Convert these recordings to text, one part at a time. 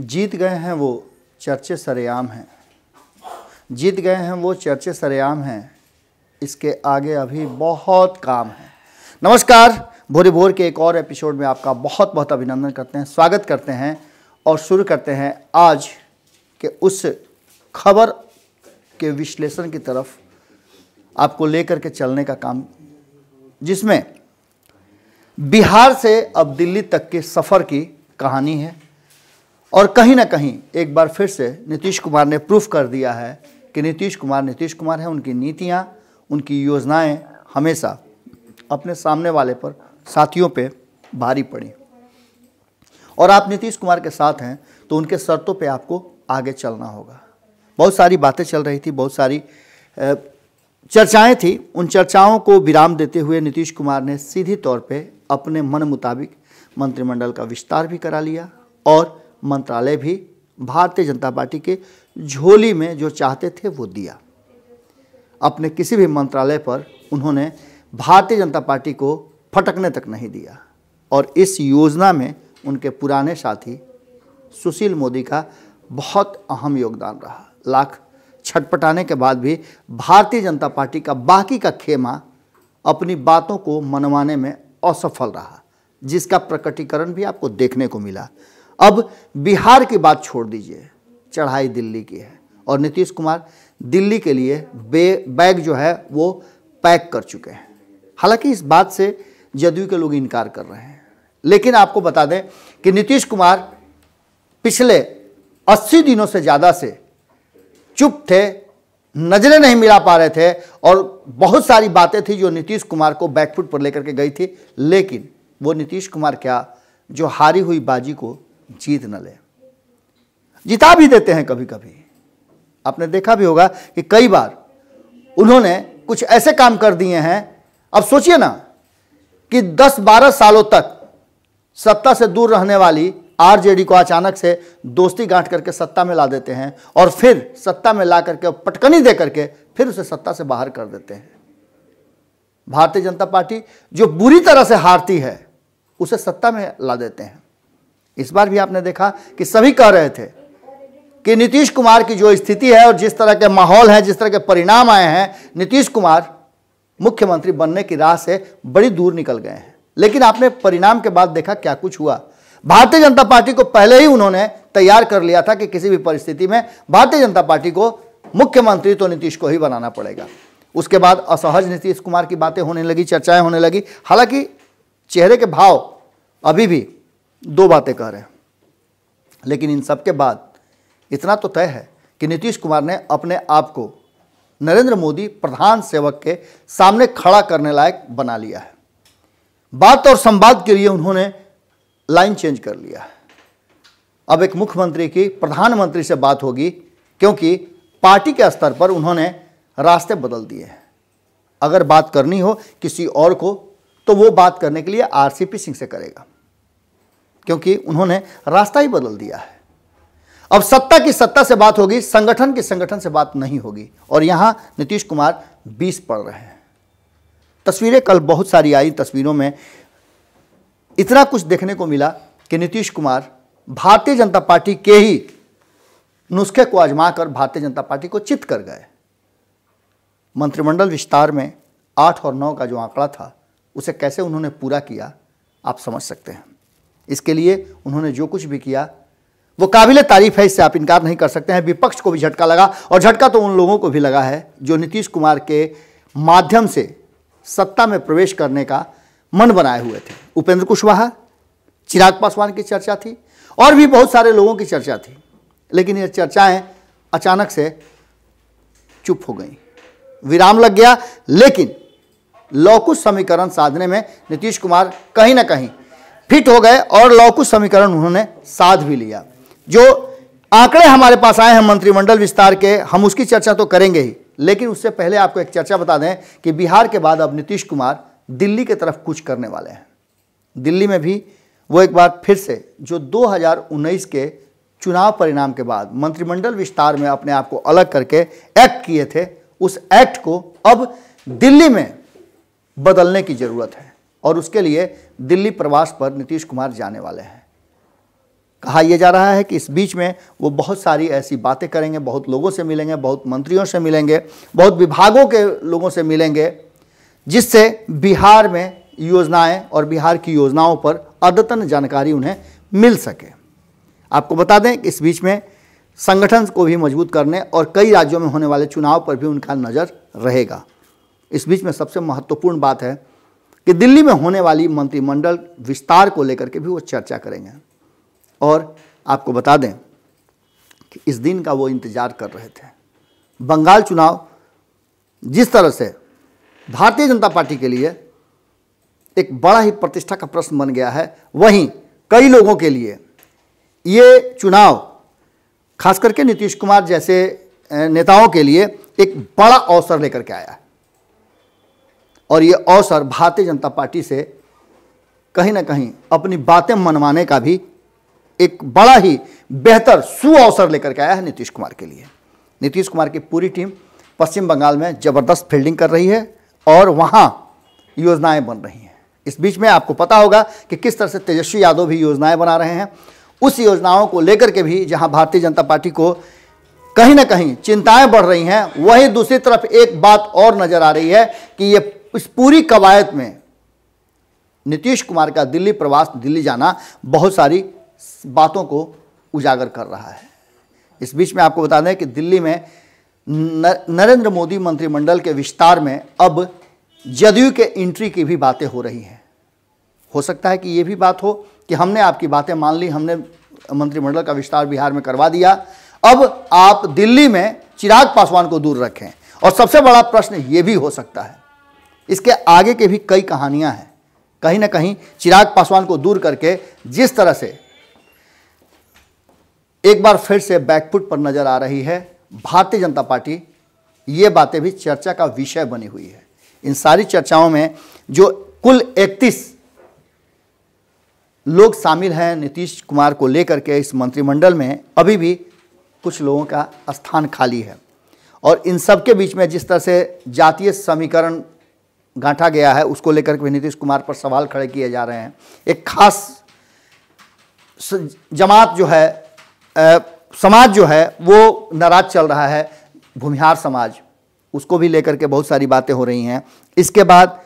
जीत गए हैं वो चर्चे सरेआम हैं जीत गए हैं वो चर्चे सरेआम हैं इसके आगे अभी बहुत काम है नमस्कार भोरे भोर के एक और एपिसोड में आपका बहुत बहुत अभिनंदन करते हैं स्वागत करते हैं और शुरू करते हैं आज के उस खबर के विश्लेषण की तरफ आपको लेकर के चलने का काम जिसमें बिहार से अब दिल्ली तक के सफ़र की कहानी है और कहीं ना कहीं एक बार फिर से नीतीश कुमार ने प्रूफ कर दिया है कि नीतीश कुमार नीतीश कुमार हैं उनकी नीतियाँ उनकी योजनाएं हमेशा अपने सामने वाले पर साथियों पे भारी पड़ी और आप नीतीश कुमार के साथ हैं तो उनके शर्तों पे आपको आगे चलना होगा बहुत सारी बातें चल रही थी बहुत सारी चर्चाएं थी उन चर्चाओं को विराम देते हुए नीतीश कुमार ने सीधे तौर पे अपने मन मुताबिक मंत्रिमंडल का विस्तार भी करा लिया और मंत्रालय भी भारतीय जनता पार्टी के झोली में जो चाहते थे वो दिया अपने किसी भी मंत्रालय पर उन्होंने भारतीय जनता पार्टी को फटकने तक नहीं दिया और इस योजना में उनके पुराने साथी सुशील मोदी का बहुत अहम योगदान रहा लाख छटपटाने के बाद भी भारतीय जनता पार्टी का बाकी का खेमा अपनी बातों को मनवाने में असफल रहा जिसका प्रकटीकरण भी आपको देखने को मिला अब बिहार की बात छोड़ दीजिए चढ़ाई दिल्ली की है और नीतीश कुमार दिल्ली के लिए बैग जो है वो पैक कर चुके हैं हालांकि इस बात से जदयू के लोग इनकार कर रहे हैं लेकिन आपको बता दें कि नीतीश कुमार पिछले 80 दिनों से ज़्यादा से चुप थे नज़रें नहीं मिला पा रहे थे और बहुत सारी बातें थी जो नीतीश कुमार को बैकफुट पर लेकर के गई थी लेकिन वो नीतीश कुमार क्या जो हारी हुई बाजी को जीत न ले जिता भी देते हैं कभी कभी आपने देखा भी होगा कि कई बार उन्होंने कुछ ऐसे काम कर दिए हैं अब सोचिए ना कि 10-12 सालों तक सत्ता से दूर रहने वाली आरजेडी को अचानक से दोस्ती गांठ करके सत्ता में ला देते हैं और फिर सत्ता में ला करके पटकनी दे करके फिर उसे सत्ता से बाहर कर देते हैं भारतीय जनता पार्टी जो बुरी तरह से हारती है उसे सत्ता में ला देते हैं इस बार भी आपने देखा कि सभी कह रहे थे कि नीतीश कुमार की जो स्थिति है और जिस तरह के माहौल है जिस तरह के परिणाम आए हैं नीतीश कुमार मुख्यमंत्री बनने की राह से बड़ी दूर निकल गए हैं लेकिन आपने परिणाम के बाद देखा क्या कुछ हुआ भारतीय जनता पार्टी को पहले ही उन्होंने तैयार कर लिया था कि किसी भी परिस्थिति में भारतीय जनता पार्टी को मुख्यमंत्री तो नीतीश को ही बनाना पड़ेगा उसके बाद असहज नीतीश कुमार की बातें होने लगी चर्चाएं होने लगी हालांकि चेहरे के भाव अभी भी दो बातें कह रहे हैं लेकिन इन सब के बाद इतना तो तय है कि नीतीश कुमार ने अपने आप को नरेंद्र मोदी प्रधान सेवक के सामने खड़ा करने लायक बना लिया है बात और संवाद के लिए उन्होंने लाइन चेंज कर लिया अब एक मुख्यमंत्री की प्रधानमंत्री से बात होगी क्योंकि पार्टी के स्तर पर उन्होंने रास्ते बदल दिए हैं अगर बात करनी हो किसी और को तो वो बात करने के लिए आरसीपी सिंह से करेगा क्योंकि उन्होंने रास्ता ही बदल दिया है अब सत्ता की सत्ता से बात होगी संगठन की संगठन से बात नहीं होगी और यहां नीतीश कुमार बीस पढ़ रहे हैं तस्वीरें कल बहुत सारी आई तस्वीरों में इतना कुछ देखने को मिला कि नीतीश कुमार भारतीय जनता पार्टी के ही नुस्खे को आजमाकर भारतीय जनता पार्टी को चित कर गए मंत्रिमंडल विस्तार में आठ और नौ का जो आंकड़ा था उसे कैसे उन्होंने पूरा किया आप समझ सकते हैं इसके लिए उन्होंने जो कुछ भी किया वो काबिल तारीफ है इससे आप इनकार नहीं कर सकते हैं विपक्ष को भी झटका लगा और झटका तो उन लोगों को भी लगा है जो नीतीश कुमार के माध्यम से सत्ता में प्रवेश करने का मन बनाए हुए थे उपेंद्र कुशवाहा चिराग पासवान की चर्चा थी और भी बहुत सारे लोगों की चर्चा थी लेकिन ये चर्चाएं अचानक से चुप हो गई विराम लग गया लेकिन लौकुश समीकरण साधने में नीतीश कुमार कहीं ना कहीं फिट हो गए और लौकुश समीकरण उन्होंने साध भी लिया जो आंकड़े हमारे पास आए हैं मंत्रिमंडल विस्तार के हम उसकी चर्चा तो करेंगे ही लेकिन उससे पहले आपको एक चर्चा बता दें कि बिहार के बाद अब नीतीश कुमार दिल्ली के तरफ कुछ करने वाले हैं दिल्ली में भी वो एक बार फिर से जो 2019 के चुनाव परिणाम के बाद मंत्रिमंडल विस्तार में अपने आप को अलग करके एक्ट किए थे उस एक्ट को अब दिल्ली में बदलने की ज़रूरत है और उसके लिए दिल्ली प्रवास पर नीतीश कुमार जाने वाले हैं कहा यह जा रहा है कि इस बीच में वो बहुत सारी ऐसी बातें करेंगे बहुत लोगों से मिलेंगे बहुत मंत्रियों से मिलेंगे बहुत विभागों के लोगों से मिलेंगे जिससे बिहार में योजनाएं और बिहार की योजनाओं पर अद्यतन जानकारी उन्हें मिल सके आपको बता दें कि इस बीच में संगठन को भी मजबूत करने और कई राज्यों में होने वाले चुनाव पर भी उनका नज़र रहेगा इस बीच में सबसे महत्वपूर्ण बात है कि दिल्ली में होने वाली मंत्रिमंडल विस्तार को लेकर के भी वो चर्चा करेंगे और आपको बता दें कि इस दिन का वो इंतज़ार कर रहे थे बंगाल चुनाव जिस तरह से भारतीय जनता पार्टी के लिए एक बड़ा ही प्रतिष्ठा का प्रश्न बन गया है वहीं कई लोगों के लिए ये चुनाव खास करके नीतीश कुमार जैसे नेताओं के लिए एक बड़ा अवसर लेकर के आया है और ये अवसर भारतीय जनता पार्टी से कहीं ना कहीं अपनी बातें मनवाने का भी एक बड़ा ही बेहतर सुअवसर लेकर के आया है नीतीश कुमार के लिए नीतीश कुमार की पूरी टीम पश्चिम बंगाल में ज़बरदस्त फील्डिंग कर रही है और वहाँ योजनाएं बन रही हैं इस बीच में आपको पता होगा कि किस तरह से तेजस्वी यादव भी योजनाएं बना रहे हैं उस योजनाओं को लेकर के भी जहां भारतीय जनता पार्टी को कहीं ना कहीं चिंताएं बढ़ रही हैं वहीं दूसरी तरफ एक बात और नज़र आ रही है कि ये इस पूरी कवायद में नीतीश कुमार का दिल्ली प्रवास दिल्ली जाना बहुत सारी बातों को उजागर कर रहा है इस बीच में आपको बता दें कि दिल्ली में नरेंद्र मोदी मंत्रिमंडल के विस्तार में अब जदयू के एंट्री की भी बातें हो रही हैं हो सकता है कि ये भी बात हो कि हमने आपकी बातें मान ली हमने मंत्रिमंडल का विस्तार बिहार में करवा दिया अब आप दिल्ली में चिराग पासवान को दूर रखें और सबसे बड़ा प्रश्न ये भी हो सकता है इसके आगे के भी कई कहानियां हैं कहीं ना कहीं चिराग पासवान को दूर करके जिस तरह से एक बार फिर से बैकफुट पर नजर आ रही है भारतीय जनता पार्टी ये बातें भी चर्चा का विषय बनी हुई है इन सारी चर्चाओं में जो कुल 31 लोग शामिल हैं नीतीश कुमार को लेकर के इस मंत्रिमंडल में अभी भी कुछ लोगों का स्थान खाली है और इन सब के बीच में जिस तरह से जातीय समीकरण गांठा गया है उसको लेकर के नीतीश कुमार पर सवाल खड़े किए जा रहे हैं एक खास जमात जो है समाज जो है वो नाराज चल रहा है भूमिहार समाज उसको भी लेकर के बहुत सारी बातें हो रही हैं इसके बाद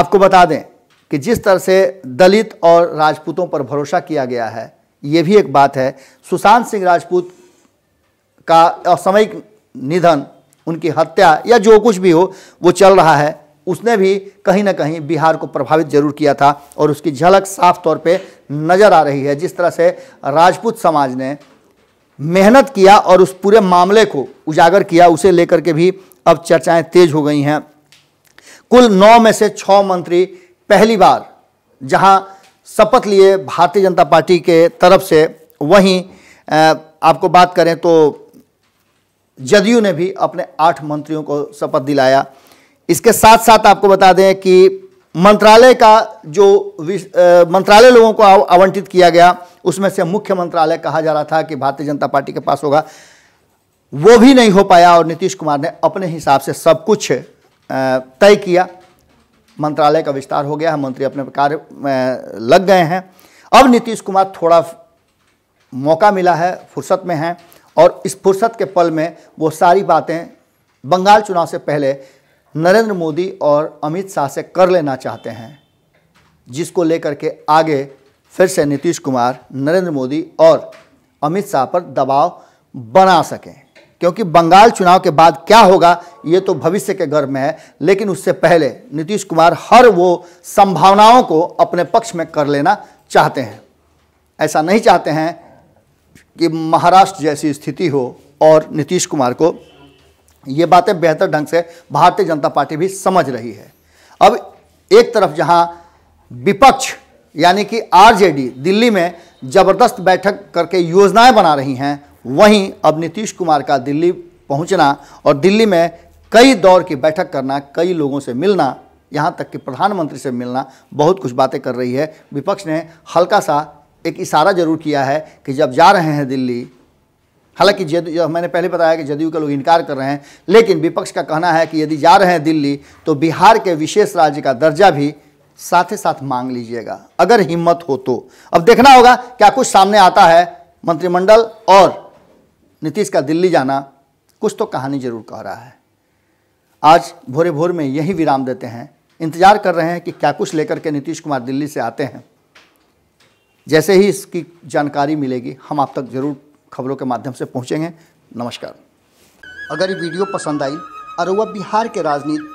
आपको बता दें कि जिस तरह से दलित और राजपूतों पर भरोसा किया गया है ये भी एक बात है सुशांत सिंह राजपूत का असामयिक निधन उनकी हत्या या जो कुछ भी हो वो चल रहा है उसने भी कहीं ना कहीं बिहार को प्रभावित जरूर किया था और उसकी झलक साफ तौर पे नज़र आ रही है जिस तरह से राजपूत समाज ने मेहनत किया और उस पूरे मामले को उजागर किया उसे लेकर के भी अब चर्चाएं तेज हो गई हैं कुल नौ में से छः मंत्री पहली बार जहां शपथ लिए भारतीय जनता पार्टी के तरफ से वहीं आपको बात करें तो जदयू ने भी अपने आठ मंत्रियों को शपथ दिलाया इसके साथ साथ आपको बता दें कि मंत्रालय का जो मंत्रालय लोगों को आवंटित किया गया उसमें से मुख्य मंत्रालय कहा जा रहा था कि भारतीय जनता पार्टी के पास होगा वो भी नहीं हो पाया और नीतीश कुमार ने अपने हिसाब से सब कुछ तय किया मंत्रालय का विस्तार हो गया है मंत्री अपने कार्य में लग गए हैं अब नीतीश कुमार थोड़ा मौका मिला है फुर्सत में है और इस फुर्सत के पल में वो सारी बातें बंगाल चुनाव से पहले नरेंद्र मोदी और अमित शाह से कर लेना चाहते हैं जिसको लेकर के आगे फिर से नीतीश कुमार नरेंद्र मोदी और अमित शाह पर दबाव बना सकें क्योंकि बंगाल चुनाव के बाद क्या होगा ये तो भविष्य के घर में है लेकिन उससे पहले नीतीश कुमार हर वो संभावनाओं को अपने पक्ष में कर लेना चाहते हैं ऐसा नहीं चाहते हैं कि महाराष्ट्र जैसी स्थिति हो और नीतीश कुमार को ये बातें बेहतर ढंग से भारतीय जनता पार्टी भी समझ रही है अब एक तरफ जहां विपक्ष यानी कि आरजेडी दिल्ली में जबरदस्त बैठक करके योजनाएं बना रही हैं वहीं अब नीतीश कुमार का दिल्ली पहुंचना और दिल्ली में कई दौर की बैठक करना कई लोगों से मिलना यहाँ तक कि प्रधानमंत्री से मिलना बहुत कुछ बातें कर रही है विपक्ष ने हल्का सा एक इशारा जरूर किया है कि जब जा रहे हैं दिल्ली हालांकि जदयू मैंने पहले बताया कि जदयू के लोग इनकार कर रहे हैं लेकिन विपक्ष का कहना है कि यदि जा रहे हैं दिल्ली तो बिहार के विशेष राज्य का दर्जा भी साथ ही साथ मांग लीजिएगा अगर हिम्मत हो तो अब देखना होगा क्या कुछ सामने आता है मंत्रिमंडल और नीतीश का दिल्ली जाना कुछ तो कहानी जरूर कह रहा है आज भोरे भोर में यही विराम देते हैं इंतजार कर रहे हैं कि क्या कुछ लेकर के नीतीश कुमार दिल्ली से आते हैं जैसे ही इसकी जानकारी मिलेगी हम आप तक जरूर खबरों के माध्यम से पहुँचेंगे नमस्कार अगर ये वीडियो पसंद आई और वह बिहार के राजनीति